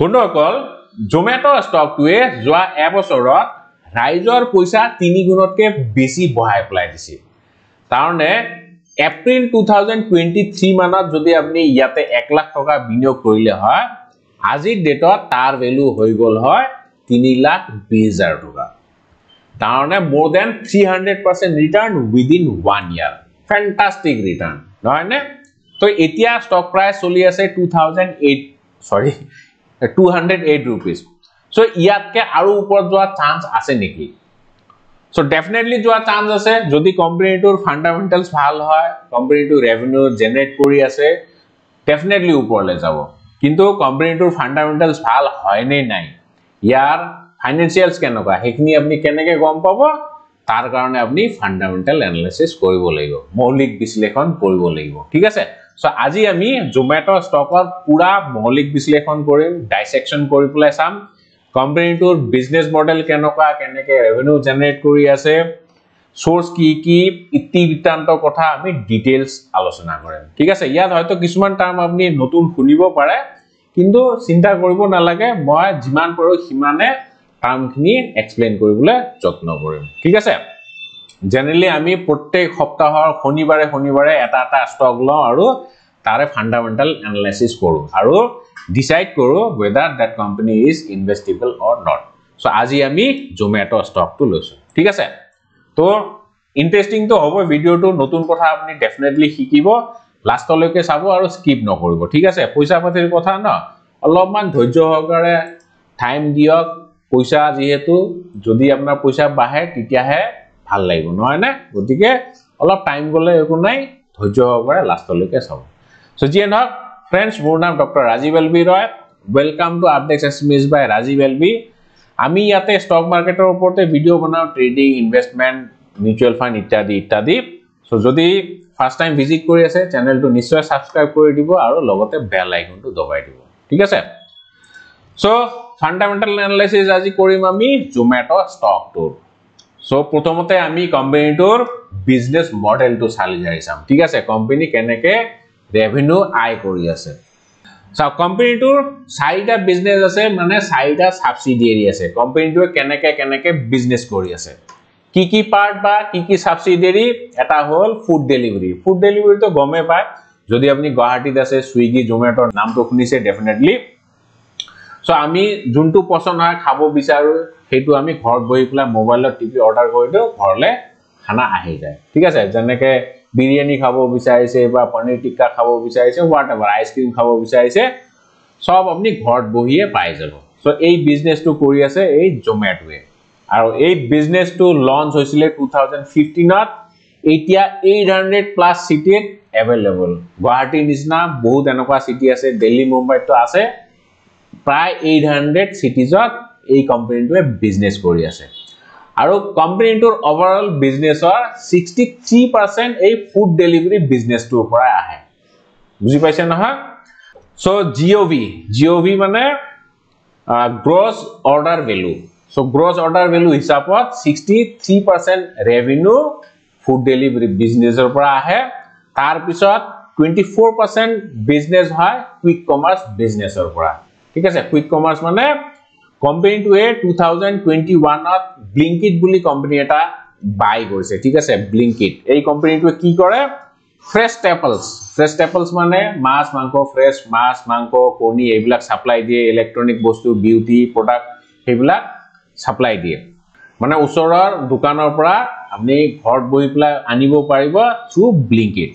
বন্ধুসকল জমেট ষ্টকটোৱে যোৱা এবছৰত ৰাইজৰ পইচা তিনি গুণতকৈ বেছি বঢ়াই পেলাই দিছে তাৰমানে April two thousand twenty three মানত যদি আপুনি ইয়াতে এক লাখ টকা বিনিয়োগ কৰিলে হয় আজিৰ ডেটত তাৰ ভেলু হৈ গ'ল হয় তিনি লাখ বিছ হাজাৰ টকা তাৰমানে মোৰ then three hundred percent return within one year fantastic return নহয়নে তো এতিয়া ষ্টক প্ৰাইচ চলি আছে টু থাউজেণ্ড এইট চৰি 208 rupees so iyatke aru upor joa chance ase neki so definitely joa chance ase jodi company tur fundamentals bhal hoy company tur revenue generate kori ase definitely upor le jabo kintu company tur fundamentals bhal hoy nei nai yar financials keno ka hekni apni keneke gom pabo tar karone apni fundamental analysis koribo laibo maulik bislekhan koribo laibo thik ase okay? চ' আজি আমি জোমেটো ষ্টকত পূৰা মৌলিক বিশ্লেষণ কৰিম ডাইচেকশ্যন কৰি পেলাই চাম কোম্পেনীটোৰ বিজনেছ মডেল কেনেকুৱা কেনেকৈ ৰেভেনিউ জেনেৰেট কৰি আছে চ'ৰ্চ কি কি ইতিবৃত্তান্ত কথা আমি ডিটেইলছ আলোচনা কৰিম ঠিক আছে ইয়াত হয়তো কিছুমান টাৰ্ম আপুনি নতুন শুনিব পাৰে কিন্তু চিন্তা কৰিব নালাগে মই যিমান পাৰোঁ সিমানে টাৰ্মখিনি এক্সপ্লেইন কৰিবলৈ যত্ন কৰিম ঠিক আছে জেনেৰেলি আমি প্ৰত্যেক সপ্তাহৰ শনিবাৰে শনিবাৰে এটা এটা ষ্টক লওঁ আৰু তাৰে ফাণ্ডামেণ্টেল এনালাইচিছ কৰোঁ আৰু ডিচাইড কৰোঁ whether that company is investable or not so' আজি আমি জমেট' ষ্টকটো লৈছোঁ ঠিক আছে তো ইণ্টাৰেষ্টিংটো হ'ব ভিডিঅ'টো নতুন কথা আপুনি ডেফিনেটলি শিকিব লাষ্টলৈকে চাব আৰু স্কিপ নকৰিব ঠিক আছে পইচা পাতিৰ কথা ন অলপমান ধৈৰ্য সহকাৰে টাইম দিয়ক পইচা যিহেতু যদি আপোনাৰ পইচা বাঢ়ে তেতিয়াহে ভাল লাগিব নহয়নে গতিকে অলপ টাইম গ'লে একো নাই ধৈৰ্য পাৰে লাষ্টলৈকে চাব চ' যিয়ে নহওক ফ্ৰেণ্ডছ মোৰ নাম doctor Rajiv L B Roy welcome to updates miss by Rajiv L B আমি ইয়াতে ষ্টক মাৰ্কেটৰ ওপৰতে ভিডিঅ' বনাওঁ ট্ৰেডিং ইনভেষ্টমেণ্ট মিউচুৱেল ফাণ্ড ইত্যাদি ইত্যাদি চ' যদি ফাৰ্ষ্ট টাইম ভিজিট কৰি আছে চেনেলটো নিশ্চয় ছাবস্ক্ৰাইব কৰি দিব আৰু লগতে বেল আইকনটো দবাই দিব ঠিক আছে চ' ফাণ্ডামেণ্টেল এনালাইচিছ আজি কৰিম আমি জমেট' ষ্টকটোৰ সো প্ৰথমতে আমি কোম্পানিটোৰ বিজনেস মডেলটো চালি যাই চাম ঠিক আছে কোম্পানি কেনেকে ৰেভিনিউ আয় কৰি আছে চাওক কোম্পানিটোৰ চাৰিটা বিজনেছ আছে মানে চাৰিটা ছাবচিডিয়েৰি আছে কোম্পানিটোৱে কেনেকে কেনেকে বিজনেছ কৰি আছে কি কি পাৰ্ট বা কি কি ছাবচিডিয়েৰি এটা হ'ল ফুড ডেলিভাৰী ফুড ডেলিভাৰীটো গমেই পায় যদি আপুনি গুৱাহাটীত আছে চুইগি জমেট'ৰ নামটো শুনিছে ডেফিনেটলি চ' আমি যোনটো পচন্দ হয় খাব বিচাৰোঁ সেইটো আমি ঘৰত বহি পেলাই মোবাইলত টিভি অৰ্ডাৰ কৰি দিওঁ ঘৰলৈ খানা আহি যায় ঠিক আছে যেনেকৈ বিৰিয়ানী খাব বিচাৰিছে বা পনীৰ টিক্কা খাব বিচাৰিছে হোৱাট এভাৰ আইচক্ৰীম খাব বিচাৰিছে চব আপুনি ঘৰত বহিয়ে পাই যাব চ' এই বিজনেছটো কৰি আছে এই জমেট'য়ে আৰু এই বিজনেছটো লঞ্চ হৈছিলে টু থাউজেণ্ড ফিফটিনত এতিয়া এইট হাণ্ড্ৰেড প্লাছ চিটিত এভেইলেবল গুৱাহাটীৰ নিচিনা বহুত এনেকুৱা চিটি আছে দিল্লী মুম্বাইততো আছে প্ৰায় এইট হাণ্ড্ৰেড চিটিজত এই কোম্পানীটোৱে বিজনেছ কৰি আছে আৰু কোম্পানীটোৰ অভাৰঅল বিজনেছৰ ছিক্সটি থ্ৰী পাৰ্চেণ্ট এই ফুড ডেলিভাৰী বিজনেছটোৰ পৰাই আহে বুজি পাইছে নহয় so' G O' V G O' V মানে gross order value so' gross order value হিচাপত sixty three percent revenue food delivery বিজনেছৰ পৰা আহে তাৰপিছত টুৱেণ্টি ফ'ৰ পাৰ্চেণ্ট বিজনেছ হয় কুইক কমাৰ্চ বিজনেছৰ পৰা ঠিক আছে কুইক কমাৰ্চ মানে কম্পেনি টুয়ে টু থাউজেণ্ড টুৱেণ্টি ওৱানত ব্লিংকিট বুলি কোম্পানী এটা বাই কৰিছে ঠিক আছে ব্লিংকিট এই কোম্পানীটোৱে কি কৰে ফ্ৰেছ টেপলছ ফ্ৰেছ টেপলছ মানে মাছ মাংস ফ্ৰেছ মাছ মাংস কণী এইবিলাক ছাপ্লাই দিয়ে ইলেক্ট্ৰনিক বস্তু বিউটি প্ৰডাক্ট সেইবিলাক ছাপ্লাই দিয়ে মানে ওচৰৰ দোকানৰ পৰা আপুনি ঘৰত বহি পেলাই আনিব পাৰিব থ্ৰু ব্লিংকিট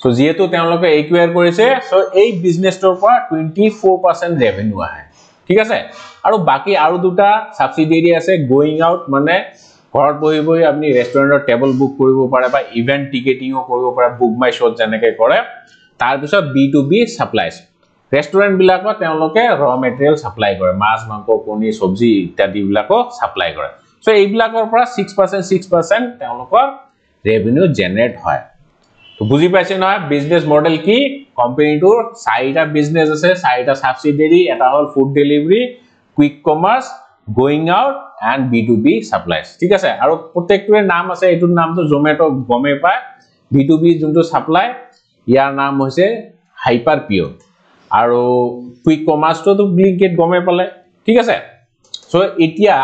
চ' যিহেতু তেওঁলোকে এইকুৱেৰ কৰিছে চ' এই বিজনেছটোৰ পৰা টুৱেণ্টি ফ'ৰ পাৰ্চেণ্ট ৰেভেনিউ আহে ঠিক আছে আৰু বাকী আৰু দুটা ছাবচিডিৰি আছে গোয়িং আউট মানে ঘৰত বহি বহি আপুনি ৰেষ্টুৰেণ্টৰ টেবুল বুক কৰিব পাৰে বা ইভেণ্ট টিকেটিঙো কৰিব পাৰে বুক মাই শ্বত যেনেকৈ কৰে তাৰপিছত বি টু বি ছাপ্লাইজ ৰেষ্টুৰেণ্টবিলাকত তেওঁলোকে ৰ মেটেৰিয়েল ছাপ্লাই কৰে মাছ মাংস কণী চব্জি ইত্যাদিবিলাকো ছাপ্লাই কৰে চ' এইবিলাকৰ পৰা ছিক্স পাৰ্চেণ্ট ছিক্স পাৰ্চেণ্ট তেওঁলোকৰ ৰেভিনিউ জেনেৰেট হয় বুজি পাইছে নহয় বিজনেছ মডেল কি কোম্পানীটোৰ চাৰিটা বিজনেছ আছে চাৰিটা ছাবচিডেৰি এটা হ'ল food delivery quick commerce going out and B to B supplies ঠিক আছে আৰু প্ৰত্যেকটোৰে নাম আছে এইটোৰ নামটো জমেট' গমেই পায় বি টু বি যোনটো ছাপ্লাই ইয়াৰ নাম হৈছে হাইপাৰ পিঅ' আৰু কুইক কমাৰ্চটোতো ব্লিংকেট গমেই পালে ঠিক আছে চ' এতিয়া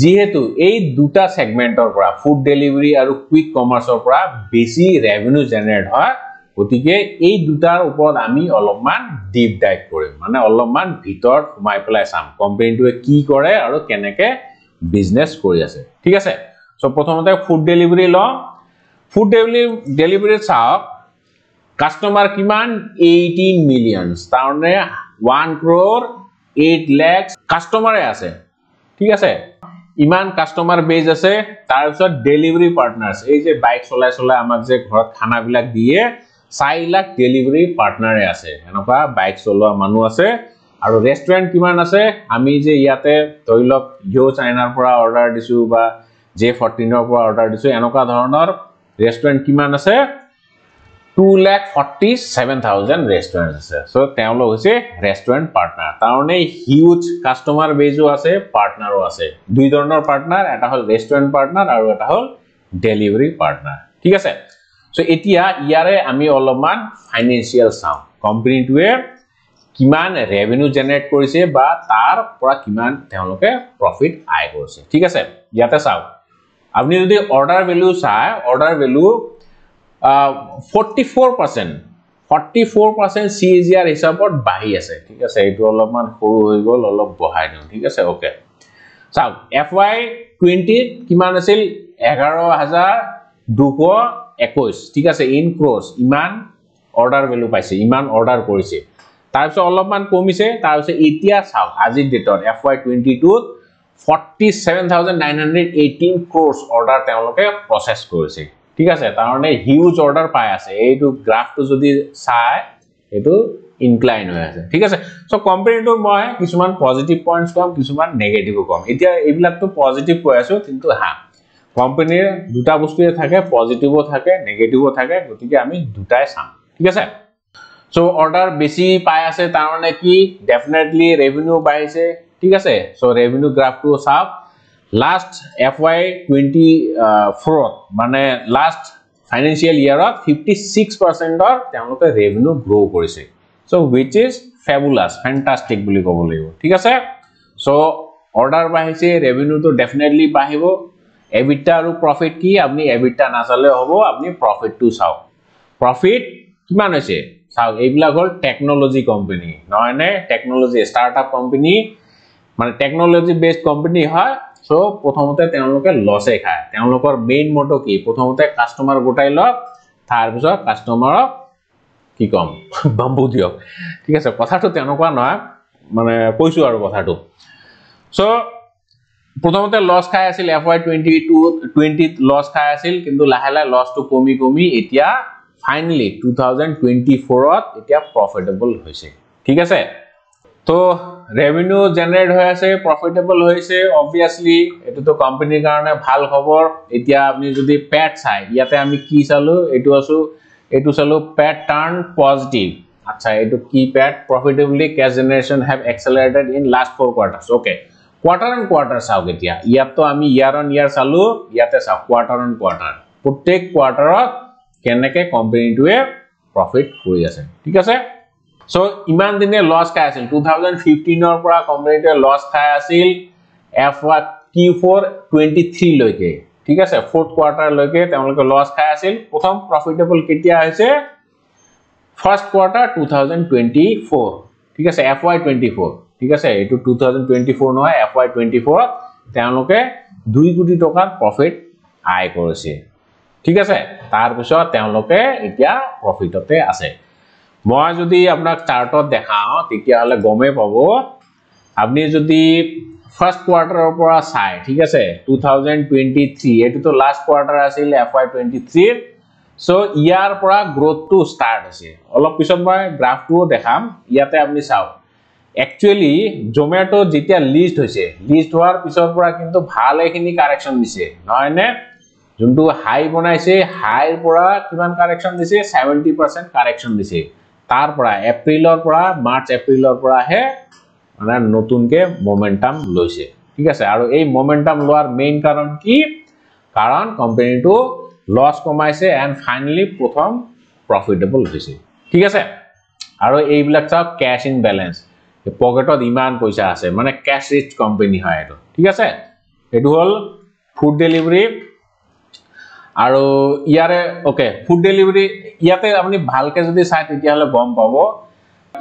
যিহেতু এই দুটা ছেগমেণ্টৰ পৰা ফুড ডেলিভাৰী আৰু কুইক কমাৰ্চৰ পৰা বেছি ৰেভিনিউ জেনেৰেট হয় গতিকে এই দুটাৰ ওপৰত আমি অলপমান ডিপ ডাইভ কৰিম মানে অলপমান ভিতৰত সোমাই পেলাই চাম কোম্পেনীটোৱে কি কৰে আৰু কেনেকৈ বিজনেছ কৰি আছে ঠিক আছে চ' প্ৰথমতে ফুড ডেলিভাৰী লওঁ ফুড ডেলিভাৰী ডেলিভাৰীত চাওক কাষ্টমাৰ কিমান এইটিন মিলিয়নছ তাৰমানে ওৱান ক্ৰ'ৰ এইট লেক্স কাষ্টমাৰে আছে ঠিক আছে ইমান কাষ্টমাৰ বেজ আছে তাৰপিছত ডেলিভাৰী পাৰ্টনাৰ পাৰ্টনাৰ্স এই যে বাইক চলাই চলাই আমাক যে ঘৰত খানাবিলাক দিয়ে চাৰি লাখ ডেলিভাৰী পাৰ্টনাৰে আছে এনেকুৱা বাইক চলোৱা মানুহ আছে আৰু ৰেষ্টুৰেণ্ট কিমান আছে আমি যে ইয়াতে ধৰি লওক জিও চাইনাৰ পৰা অৰ্ডাৰ দিছোঁ বা জে ফৰ্টিনৰ পৰা অৰ্ডাৰ দিছোঁ এনেকুৱা ধৰণৰ ৰেষ্টুৰেণ্ট কিমান আছে টু লেখ ফৰ্টি থাউজেণ্ড ৰেষ্টুৰেণ্ট আছে চ' তেওঁলোক হৈছে ৰেষ্টুৰেণ্ট পাৰ্টনাৰ তাৰমানে হিউজ কাষ্টমাৰ বেজো আছে পাৰ্টনাৰো আছে দুই ধৰণৰ পাৰ্টনাৰ এটা হল ৰেষ্টুৰেণ্ট পাৰ্টনাৰ আৰু এটা হল ডেলিভাৰী পাৰ্টনাৰ ঠিক আছে চ' এতিয়া ইয়াৰে আমি অলপমান ফাইনেন্সিয়েল চাওঁ কম্পিটিটিভ কিমান ৰেভিনিউ জেনেৰেট কৰিছে বা তাৰ পৰা কিমান তেওঁলোকে প্ৰফিট আয় কৰিছে ঠিক আছে ইয়াতে চাওক আপুনি যদি অৰ্ডাৰ ভেলিউ চায় order value 44 percent 44 percent CAGR is about bahi ase thik ase etu olomon horu hoi gol olop bohai dun thik ase okay so FY 20 kiman asil 11221 thik ase in crores iman order value paise iman order korise tar pise olomon komise tar pise etia sao ajir date FY 22 47,918 crores order process process ঠিক আছে কাৰণ huge order পাই আছে এইটো গ্ৰাফটো যদি চাই এইটো incline হৈ আছে ঠিক আছে চ' কোম্পানিটো মই কিছুমান পজিটিভ পয়েন্টস কম কিছুমান নেগেটিভও কম এতিয়া এইবিলাকতো পজিটিভ কৈ আছো কিন্তু হা কোম্পানির দুটা বস্তুৱে থাকে পজিটিভো থাকে নেগেটিভও থাকে গতিকে আমি দুটাই চাম ঠিক আছে চ' অৰ্ডাৰ বেছি পাই আছে তাৰমানে কি ডেফিনেটলি ৰেভিনিউ বাঢ়িছে ঠিক আছে চ' ৰেভিনিউ গ্ৰাফটো চাওক লাষ্ট এফ ৱাই টুৱেণ্টি ফ'ৰত মানে লাষ্ট ফাইনেন্সিয়েল ইয়াৰত ফিফটি ছিক্স পাৰ্চেণ্টৰ তেওঁলোকে ৰেভিনিউ গ্ৰ' কৰিছে so' which is fabulous fantastic বুলি ক'ব লাগিব ঠিক আছে চ' অৰ্ডাৰ বাঢ়িছে ৰেভিনিউটো ডেফিনেটলি বাঢ়িব এবিটা আৰু প্ৰফিট কি আপুনি এবিটা নাচালেও হ'ব আপুনি প্ৰফিটটো চাওক প্ৰফিট কিমান হৈছে চাওক এইবিলাক হ'ল টেকন'লজি কোম্পেনী নহয়নে টেকন'লজি ষ্টাৰ্টআপ কোম্পেনী মানে টেকন'লজি বেছড কোম্পেনী হয় সো প্ৰথমতে তেওঁলোকে লসে খায় তেওঁলোকৰ মেইন মোটো কি প্ৰথমতে কাস্টমাৰ গোটাই লক তাৰ পিছত কাস্টমাৰক কি কম বাম্বু দিয়ক ঠিক আছে কথাটো তেনেকুৱা নহয় মানে কৈছোঁ আৰু কথাটো সো প্ৰথমতে লছ খাই আছিল এফ ৱাই টুৱেণ্টি টু টুৱেণ্টিত লছ খাই আছিল কিন্তু লাহে লাহে লছটো কমি কমি এতিয়া ফাইনেলি টু থাউজেণ্ড টুৱেণ্টি ফ'ৰত এতিয়া প্ৰফিটেবল হৈছে ঠিক আছে ত' রেভিনিউ জেনারেট হয়ে আছে প্রফিটেবল হয়েছে অবভিয়াসলি এটা তো কোম্পানির কারণে ভাল খবর এতিয়া আপনি যদি প্যাট চাই ইয়াতে আমি কি চালো এটু আসো এটু চালো প্যাট টার্ন পজিটিভ আচ্ছা এটু কি PAT profitably cash generation have accelerated in last four quarters okay quarter on quarter চাও এতিয়া ইয়াত তো আমি ইয়ার অন ইয়ার চালো ইয়াতে চাও কোয়ার্টার অন কোয়ার্টার প্রত্যেক কোয়ার্টারত কেনেকে কোম্পানিটুয়ে প্রফিট করে আছে ঠিক আছে So, Iman Dine loss Kayasil, 2015 or Pra loss Kayasil, FY Q4 23 loke. Tika se, fourth quarter loke, Tamaloka loss Kayasil, Potham profitable Kitia is a first quarter 2024. Tika se, FY 24. Tika se, to 2024 no, FY 24, Tamaloka, Dui Guti Tokan profit I Korosi. Tika se, Tarbusha, Tamaloka, Itia profit of the asset. মই যদি আপোনাক চাৰ্টত দেখাওঁ তেতিয়াহ'লে গমেই পাব আপুনি যদি ফাৰ্ষ্ট কোৱাৰ্টাৰৰ পৰা চাই ঠিক আছে টু থাউজেণ্ড টুৱেণ্টি থ্ৰী এইটোতো লাষ্ট কোৱাৰ্টাৰ আছিল এফ ৱাই টুৱেণ্টি থ্ৰীৰ চ' ইয়াৰ পৰা গ্ৰ'থটো ষ্টাৰ্ট হৈছে অলপ পিছত মই গ্ৰাফটোও দেখাম ইয়াতে আপুনি চাওক একচুৱেলি জমেট' যেতিয়া লিষ্ট হৈছে লিষ্ট হোৱাৰ পিছৰ পৰা কিন্তু ভাল এইখিনি কাৰেকশ্যন দিছে নহয়নে যোনটো হাই বনাইছে হাইৰ পৰা কিমান কাৰেকশ্যন দিছে ছেভেণ্টি পাৰ্চেণ্ট কাৰেকশ্যন দিছে तार पड़ा अप्रैल और पड़ा मार्च अप्रैल और पड़ा है अन्य नोटुन के मोमेंटम लो जे ठीक है सर आरो ये मोमेंटम लो आर मेन कारण कि कारण कंपनी टू लॉस कमाए से एंड फाइनली प्रथम प्रॉफिटेबल हुई से ठीक है सर आरो ये ब्लैक साफ कैश इन बैलेंस ये पॉकेट और ईमान पैसा है सर माने कैश रिच कंपनी है � আৰু ইয়াৰে অ'কে ফুড ডেলিভাৰী ইয়াতে আপুনি ভালকৈ যদি চাই তেতিয়াহ'লে গম পাব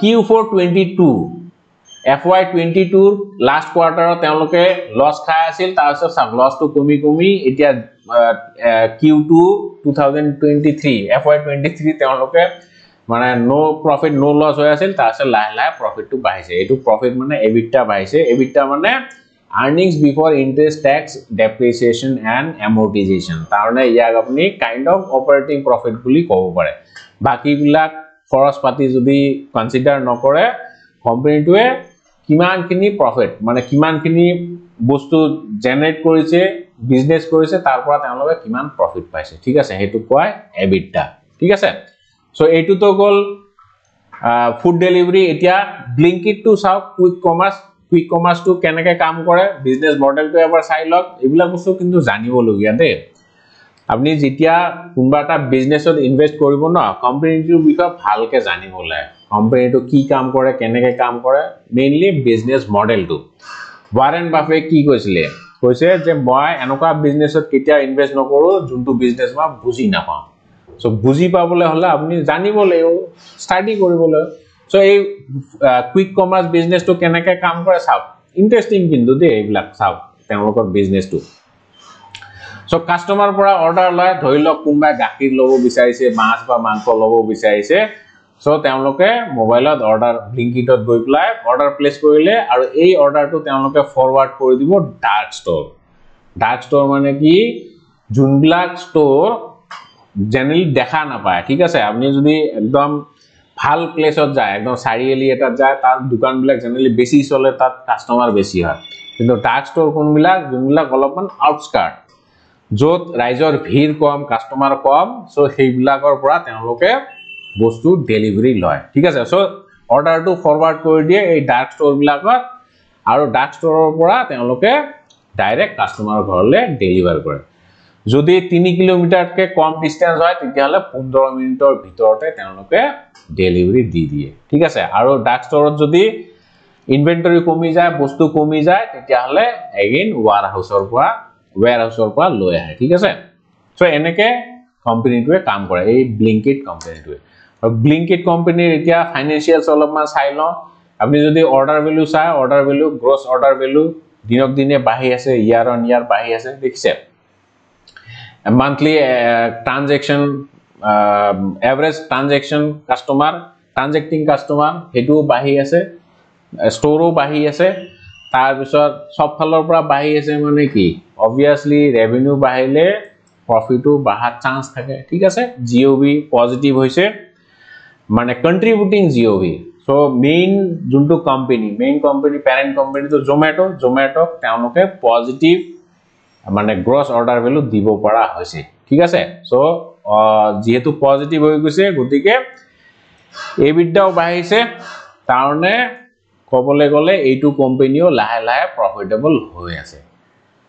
Q four twenty two F Y twenty টুৰ লাষ্ট কোৱাৰ্টাৰত তেওঁলোকে লছ খাই আছিল তাৰপিছত চাওক লছটো কমি কমি এতিয়া Q two two thousand twenty three F Y twenty three তেওঁলোকে মানে ন' প্ৰফিট ন' লছ হৈ আছিল তাৰপিছত লাহে লাহে প্ৰফিটটো বাঢ়িছে এইটো প্ৰফিট মানে এবিটা বাঢ়িছে এবিটা মানে earnings before interest tax depreciation and amortization tarone iyag apni kind of operating profit buli kobo pare baki bila foras pati jodi consider nokore company to e kiman kini profit mane kiman kini bostu generate koriche business koriche tar pora tenloge kiman profit paise thik ase hetu koy ebitda thik ase so etu to gol uh, food delivery etia blinkit to sao quick commerce quick কমাৰ্চটো কেনেকৈ কাম কৰে business মডেলটো এবাৰ চাই লওক এইবিলাক বস্তু কিন্তু জানিবলগীয়া দেই আপুনি যেতিয়া কোনোবা এটা বিজনেছত ইনভেষ্ট কৰিব ন কোম্পেনীটোৰ বিষয়ে ভালকৈ জানিব লাগে কোম্পেনীটো কি কাম কৰে কেনেকৈ কাম কৰে মেইনলি বিজনেছ মডেলটো এণ্ড বাফে কি কৈছিলে কৈছে যে মই এনেকুৱা বিজনেছত কেতিয়াও ইনভেষ্ট নকৰোঁ যোনটো বিজনেছ মই বুজি নাপাওঁ চ' বুজি পাবলৈ হ'লে আপুনি জানিব লাগিব ষ্টাডি কৰিবলৈ চ' এই কুইক কমাৰ্চ বিজনেসটো কেনেকৈ কাম কৰে চাওক ইণ্টাৰেষ্টিং কিন্তু দেই এইবিলাক চাওক তেওঁলোকৰ বিজনেসটো চ' কাস্টমাৰ পৰা অৰ্ডাৰ লয় ধৰি লওক কোনোবাই গাখীৰ ল'ব বিচাৰিছে মাছ বা মাংস ল'ব বিচাৰিছে চ' তেওঁলোকে মোবাইলত অৰ্ডাৰ ব্লিংকিটত গৈ পেলাই অৰ্ডাৰ প্লেচ কৰিলে আৰু এই অৰ্ডাৰটো তেওঁলোকে ফৰৱাৰ্ড কৰি দিব ডাৰ্ক ষ্ট'ৰ ডাৰ্ক ষ্ট'ৰ মানে কি যোনবিলাক ষ্ট'ৰ জেনেৰেলি দেখা নাপায় ঠিক আছে আপুনি যদি একদম ভাল প্লেচত যায় একদম চাৰিআলি এটাত যায় তাত দোকানবিলাক জেনেৰেলি বেছি চলে তাত কাষ্টমাৰ বেছি হয় কিন্তু ড্ৰাগ ষ্ট'ৰ কোনবিলাক যোনবিলাক অলপমান আউটস্কাৰ্ট য'ত ৰাইজৰ ভিৰ কম কাষ্টমাৰ কম চ' সেইবিলাকৰ পৰা তেওঁলোকে বস্তু ডেলিভাৰী লয় ঠিক আছে চ' অৰ্ডাৰটো ফৰৱাৰ্ড কৰি দিয়ে এই ডাৰ্ক ষ্ট'ৰবিলাকত আৰু ডাৰ্ক ষ্ট'ৰৰ পৰা তেওঁলোকে ডাইৰেক্ট কাষ্টমাৰৰ ঘৰলৈ ডেলিভাৰ কৰে যদি তিনি কিলোমিটাৰতকৈ কম ডিস্টেন্স হয় তেতিয়াহলে পোন্ধৰ মিনিটৰ ভিতৰতে তেওঁলোকে ডেলিভাৰী দি দিয়ে ঠিক আছে আৰু ডাক ষ্টৰত যদি ইনভেণ্টৰী কমি যায় বস্তু কমি যায় তেতিয়াহলে এগেইন ৱাৰ হাউচৰ পৰা ৱেৰ হাউচৰ পৰা লৈ আহে ঠিক আছে চ' এনেকৈ কোম্পানীটোৱে কাম কৰে এই ব্লিংকিট কোম্পানীটোৱে আৰু ব্লিংকিট কোম্পানীৰ এতিয়া ফাইনেন্সিয়েলছ অলপমান চাই লওঁ আপুনি যদি অৰ্ডাৰ ভেলু চায় order value gross order value দিনক দিনে বাঢ়ি আছে ইয়াৰ অন ইয়াৰ বাঢ়ি আছে দেখিছে monthly uh, transaction uh, average transaction customer transacting customer hetu bahi ase store o bahi ase tar bisor sob phalor pra bahi ase mane ki obviously revenue bahile profit o bahar chance thake thik ase gov positive hoise mane contributing gov so main junto company main company parent company to zomato zomato tanoke positive মানে gross order value দিব পৰা হৈছে ঠিক আছে so' যিহেতু positive হৈ গৈছে গতিকে এইবিদ্যাও বাঢ়িছে তাৰমানে ক'বলৈ গ'লে এইটো কোম্পেনীও লাহে লাহে প্ৰফিটেবল হৈ আছে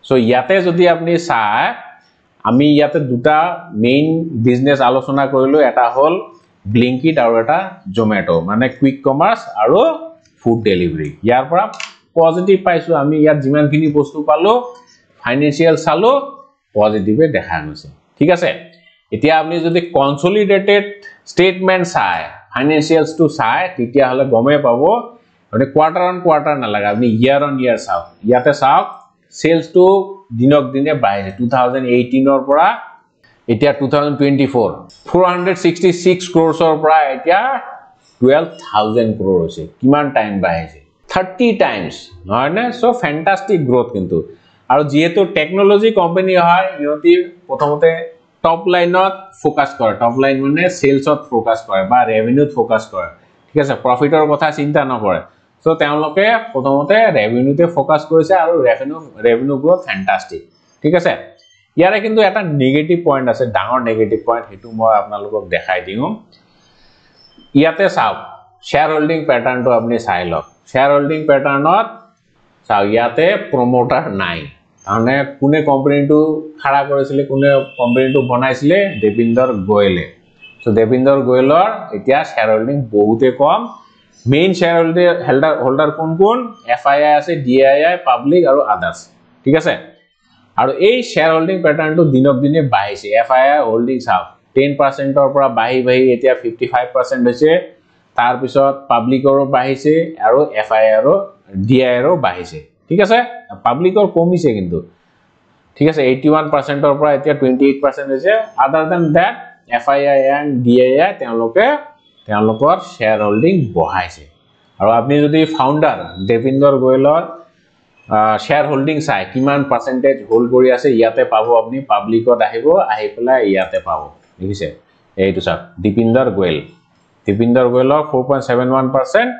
চ' ইয়াতে যদি আপুনি চাই আমি ইয়াতে দুটা মেইন বিজনেছ আলোচনা কৰিলোঁ এটা হ'ল ব্লিংকিট আৰু এটা জমেট' মানে কুইক কমাৰ্চ আৰু ফুড ডেলিভাৰী ইয়াৰ পৰা পজিটিভ পাইছোঁ আমি ইয়াত যিমানখিনি বস্তু পালোঁ ফাইনেন্সিয়েল চালো পজিটিভে দেখা গৈছে ঠিক আছে এতিয়া আপুনি যদি কনসলিডেটেড ষ্টেটমেণ্ট চাই ফাইনেন্সিয়েলছটো চাই তেতিয়াহ'লে গমেই পাব আপুনি কোৱাৰ্টাৰ অন কোৱাৰ্টাৰ নালাগে আপুনি ইয়াৰ অন ইয়াৰ চাওক ইয়াতে চাওক চেলছটো দিনক দিনে বাঢ়িছে টু থাউজেণ্ড এইটিনৰ পৰা এতিয়া two thousand twenty four four hundred sixty six ক্ৰ'ৰ্ছৰ পৰা এতিয়া টুৱেল্ভ থাউজেণ্ড ক্ৰ'ৰ হৈছে কিমান টাইম বাঢ়িছে থাৰ্টি টাইমছ নহয়নে চ' ফেণ্টাষ্টিক গ্ৰ'থ কিন্তু আৰু যিহেতু টেকনলজি কোম্পানী হয় সিহঁতি প্ৰথমতে টপ লাইনত ফ'কাচ কৰে টপ লাইন মানে চেলছত ফ'কাচ কৰে বা ৰেভিনিউত ফ'কাচ কৰে ঠিক আছে প্ৰফিটৰ কথা চিন্তা নকৰে চ' তেওঁলোকে প্ৰথমতে ৰেভিনিউতে ফ'কাচ কৰিছে আৰু ৰেভিনিউ ৰেভিনিউ গ্ৰ'থ ফেণ্টাষ্টিক ঠিক আছে ইয়াৰে কিন্তু এটা নিগেটিভ পইণ্ট আছে ডাঙৰ নিগেটিভ পইণ্ট সেইটো মই আপোনালোকক দেখাই দিওঁ ইয়াতে চাওক শ্বেয়াৰ হোল্ডিং পেটাৰ্ণটো আপুনি চাই লওক শ্বেয়াৰ হোল্ডিং পেটাৰ্ণত চাওক ইয়াতে প্ৰমোটাৰ নাই তাৰমানে কোনে কোম্পানীটো খাৰা কৰিছিলে কোনে কোম্পেনীটো বনাইছিলে দেৱিন্দৰ গোৱেলে চ' দেৱিন্দৰ গোৱেলৰ এতিয়া শ্বেয়াৰ হোল্ডিং বহুতেই কম main share holding holder holder কোন কোন এফ আই আই আছে ডি আই আই পাব্লিক আৰু আদাৰ্চ ঠিক আছে আৰু এই শ্বেয়াৰ হোল্ডিং পেটাৰ্ণটো দিনক দিনে বাঢ়িছে এফ আই আই হোল্ডিং চাওক টেন পাৰ্চেণ্টৰ পৰা বাঢ়ি বাঢ়ি এতিয়া ফিফটি ফাইভ পাৰ্চেণ্ট হৈছে তাৰপিছত পাব্লিকৰো বাঢ়িছে আৰু এফ আই আইৰো ডি আই ডিআইআৰ বাঢ়িছে ঠিক আছে পাব্লিকৰ কমিছে কিন্তু ঠিক আছে এইটি ওৱান পাৰ্চেণ্টৰ পৰা এতিয়া টুৱেণ্টি এইট পাৰ্চেণ্ট হৈছে other than that F I I and D I I তেওঁলোকে তেওঁলোকৰ শ্বেয়াৰ হোল্ডিং বঢ়াইছে আৰু আপুনি যদি ফাউণ্ডাৰ দেৱিন্দৰ গোৱেলৰ শ্বেয়াৰ হোল্ডিং চাই কিমান পাৰ্চেণ্টেজ হোল্ড কৰি আছে ইয়াতে পাব আপুনি পাব্লিকত আহিব আহি পেলাই ইয়াতে পাব দেখিছে এইটো চাওক দীপিন্দৰ গোৱেল দীপিন্দৰ গোৱেলৰ four point seven one percent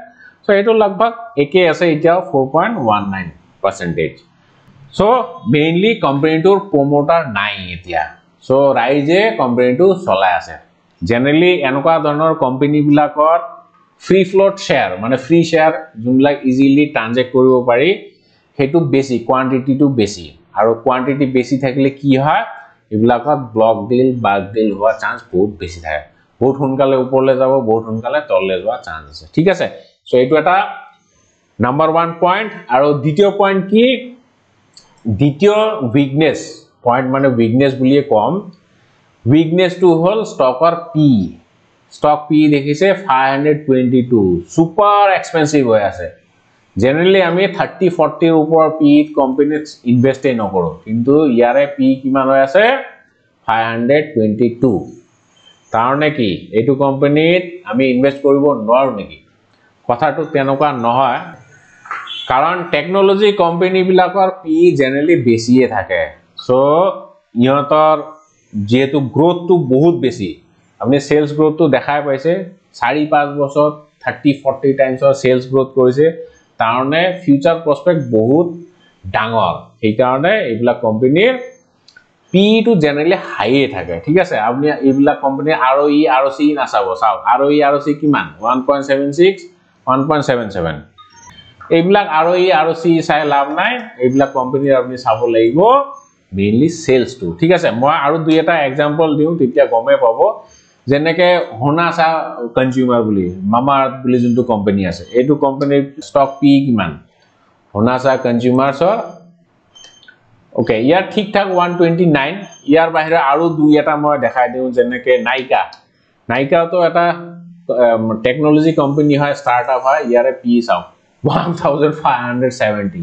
so এইটো লগভগ একে আছে এতিয়া 4.19 percentage so mainly competitor promoter নাই এতিয়া সো ৰাইজে কম্পিটিটো চলাই আছে জেনাৰেলি এনেকুৱা ধৰণৰ কোম্পানি বিলাকৰ ফ্ৰি ফ্লোট শেয়াৰ মানে ফ্ৰি শেয়াৰ যোনবিলাক ইজিলি ট্ৰানজেক্ট কৰিব পাৰি সেইটো বেছি কোয়ান্টিটিটো বেছি আৰু কোয়ান্টিটি বেছি থাকিলে কি হয় এইবিলাকত ব্লক ডিল বাগ ডিল হোৱা চান্স বহুত বেছি থাকে বহুত সোনকালে ওপৰলৈ যাব বহুত সোনকালে তললৈ যোৱা চান্স আছে ঠিক আছে সো এটো এটা নাম্বার 1 পয়েন্ট আর দ্বিতীয় পয়েন্ট কি দ্বিতীয় উইকনেস পয়েন্ট মানে উইকনেস বুলিয়ে কম উইকনেস টু হল স্টকার পি স্টক পি দেখিছে 522 সুপার এক্সপেন্সিভ হয় আছে জেনারেলি আমি 30 40 এর উপর পি কম্পানিজ ইনভেস্টে ন করো কিন্তু ইয়ারে পি কিমান হয় আছে 522 কারণে কি এটু কোম্পানিত আমি ইনভেস্ট করিব নর নেকি কথাটো তেনেকুৱা নহয় কাৰণ টেকন'লজি কোম্পেনীবিলাকৰ পি জেনেৰেলি বেছিয়ে থাকে চ' ইহঁতৰ যিহেতু গ্ৰ'থটো বহুত বেছি আপুনি চেলছ গ্ৰ'থটো দেখাই পাইছে চাৰি পাঁচ বছৰত থাৰ্টি ফৰ্টি টাইমছৰ চেলছ গ্ৰ'থ কৰিছে তাৰণে ফিউচাৰ প্ৰস্পেক্ট বহুত ডাঙৰ সেইকাৰণে এইবিলাক কোম্পেনীৰ পিটো জেনেৰেলি হাইয়ে থাকে ঠিক আছে আপুনি এইবিলাক কোম্পেনীৰ আৰ ই আৰ চি নাচাব চাওক আৰ ই আৰ চি কিমান ওৱান পইণ্ট ছেভেন ছিক্স 1.77 এইবিলাক আৰু ই আৰু সি চাই লাভ নাই এইবিলাক কোম্পানীৰ আপুনি চাব লাগিব মেইনলি সেলসটো ঠিক আছে মই আৰু দুই এটা এক্সাম্পল দিওঁ তেতিয়া গমে পাব যেনেকে হোনাচা কনজিউমাৰ বুলি মামা আৰ্থ বুলি যোনটো কোম্পানী আছে এইটো কোম্পানীৰ ষ্টক পি কিমান হোনাচা কনজিউমাৰ্ছৰ অ'কে ইয়াৰ ঠিক ঠাক ওৱান টুৱেণ্টি নাইন ইয়াৰ বাহিৰে আৰু দুই এটা মই দেখাই দিওঁ যেনেকৈ নাইকা নাইকাটো এটা টেকনলজি কোম্পানী um, হয় ষ্টাৰ্টআপ হয় ইয়াৰে পি চাওঁ one thousand five hundred seventy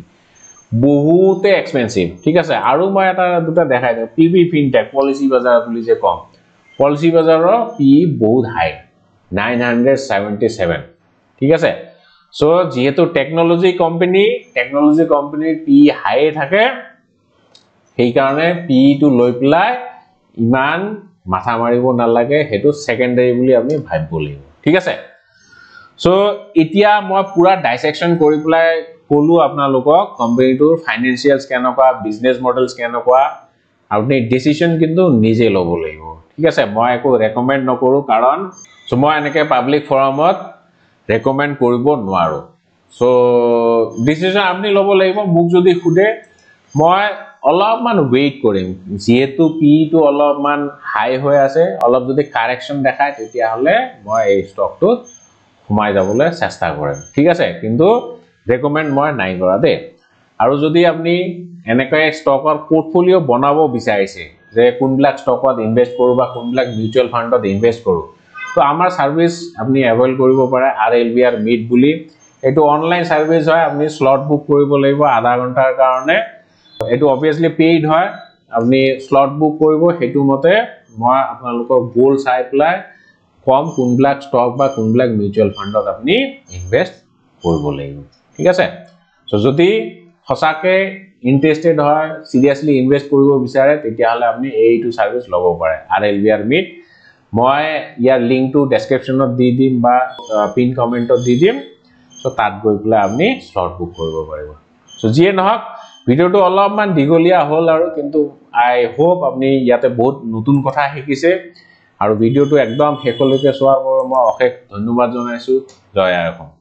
বহুতে এক্সপেঞ্চিভ ঠিক আছে আৰু মই এটা দুটা দেখাই দিওঁ পি পি ফিনটেক পলিচি বজাৰ বুলি যে কওঁ পলিচি বজাৰৰ পি বহুত high nine hundred seventy seven ঠিক আছে চ' যিহেতু টেকনলজি কোম্পানী টেকনলজি কোম্পানীৰ পি হাই থাকে সেইকাৰণে পি টো লৈ পেলাই ইমান মাথা মাৰিব নালাগে সেইটো ছেকেণ্ডেৰী বুলি আমি ভাবিব লাগিব ঠিক আছে চ' এতিয়া মই পুৰা ডাইচেকশ্যন কৰি পেলাই ক'লোঁ আপোনালোকক কোম্পানিটাৰ ফাইনেন্সিয়েলছ কেনেকুৱা বিজনেছ মডেলছ কেনেকুৱা আপুনি ডিচিশ্যন কিন্তু নিজে লব লাগিব ঠিক আছে মই একো ৰেকমেণ্ড নকৰোঁ কাৰণ চ' মই এনেকৈ পাব্লিক ফৰামত ৰেক'মেণ্ড কৰিব নোৱাৰোঁ সো ডিচিশ্যন আপুনি লব লাগিব মোক যদি সোধে মই অলপমান ওয়েট কৰিম যিহেতু পি e টু অলপমান হাই হৈ আছে অলপ যদি কাৰেকশ্যন দেখায় তেতিয়াহ'লে মই এই স্টকটো সোমাই যাবলৈ চেষ্টা কৰিম ঠিক আছে কিন্তু ৰেকমেণ্ড মই নাই কৰা দেই আৰু যদি আপুনি এনেকৈ ষ্টকৰ পৰ্টফলিঅ' বনাব বিচাৰিছে যে কোনবিলাক ষ্টকত ইনভেষ্ট কৰোঁ বা কোনবিলাক মিউচুৱেল ফাণ্ডত ইনভেষ্ট কৰোঁ তো আমাৰ ছাৰ্ভিচ আপুনি অ্যাভেল কৰিব পাৰে R L B R meet বুলি এইটো অনলাইন সাৰ্ভিস হয় আপুনি শ্লট বুক কৰিব লাগিব আধা ঘণ্টাৰ কাৰণে এইটো অবভিয়াসলি পেইড হয় আপুনি শ্লট বুক কৰিব সেইটো মতে মই আপোনালোকক গ'ল চাই পেলাই কম কোনবিলাক ষ্টক বা কোনবিলাক মিউচুৱেল ফাণ্ডত আপুনি ইনভেষ্ট কৰিব লাগিব ঠিক আছে চ' যদি সঁচাকৈ ইণ্টাৰেষ্টেড হয় চিৰিয়াছলি ইনভেষ্ট কৰিব বিচাৰে তেতিয়াহ'লে আপুনি এইটো চাৰ্ভিচ লব পাৰে R L B R meet মই ইয়াৰ লিংকটো ডেছক্ৰিপশ্যনত দি দিম বা পিন কমেণ্টত দি দিম চ' তাত গৈ পেলাই আপুনি স্লট বুক কৰিব পাৰিব চ' যিয়ে নহওক ভিডিঅ'টো অলপমান দীঘলীয়া হ'ল আৰু কিন্তু আই হোপ আপুনি ইয়াতে বহুত নতুন কথা শিকিছে আৰু ভিডিঅ'টো একদম শেষলৈকে চোৱাৰ বাবে মই অশেষ ধন্যবাদ জনাইছোঁ জয় আই অসম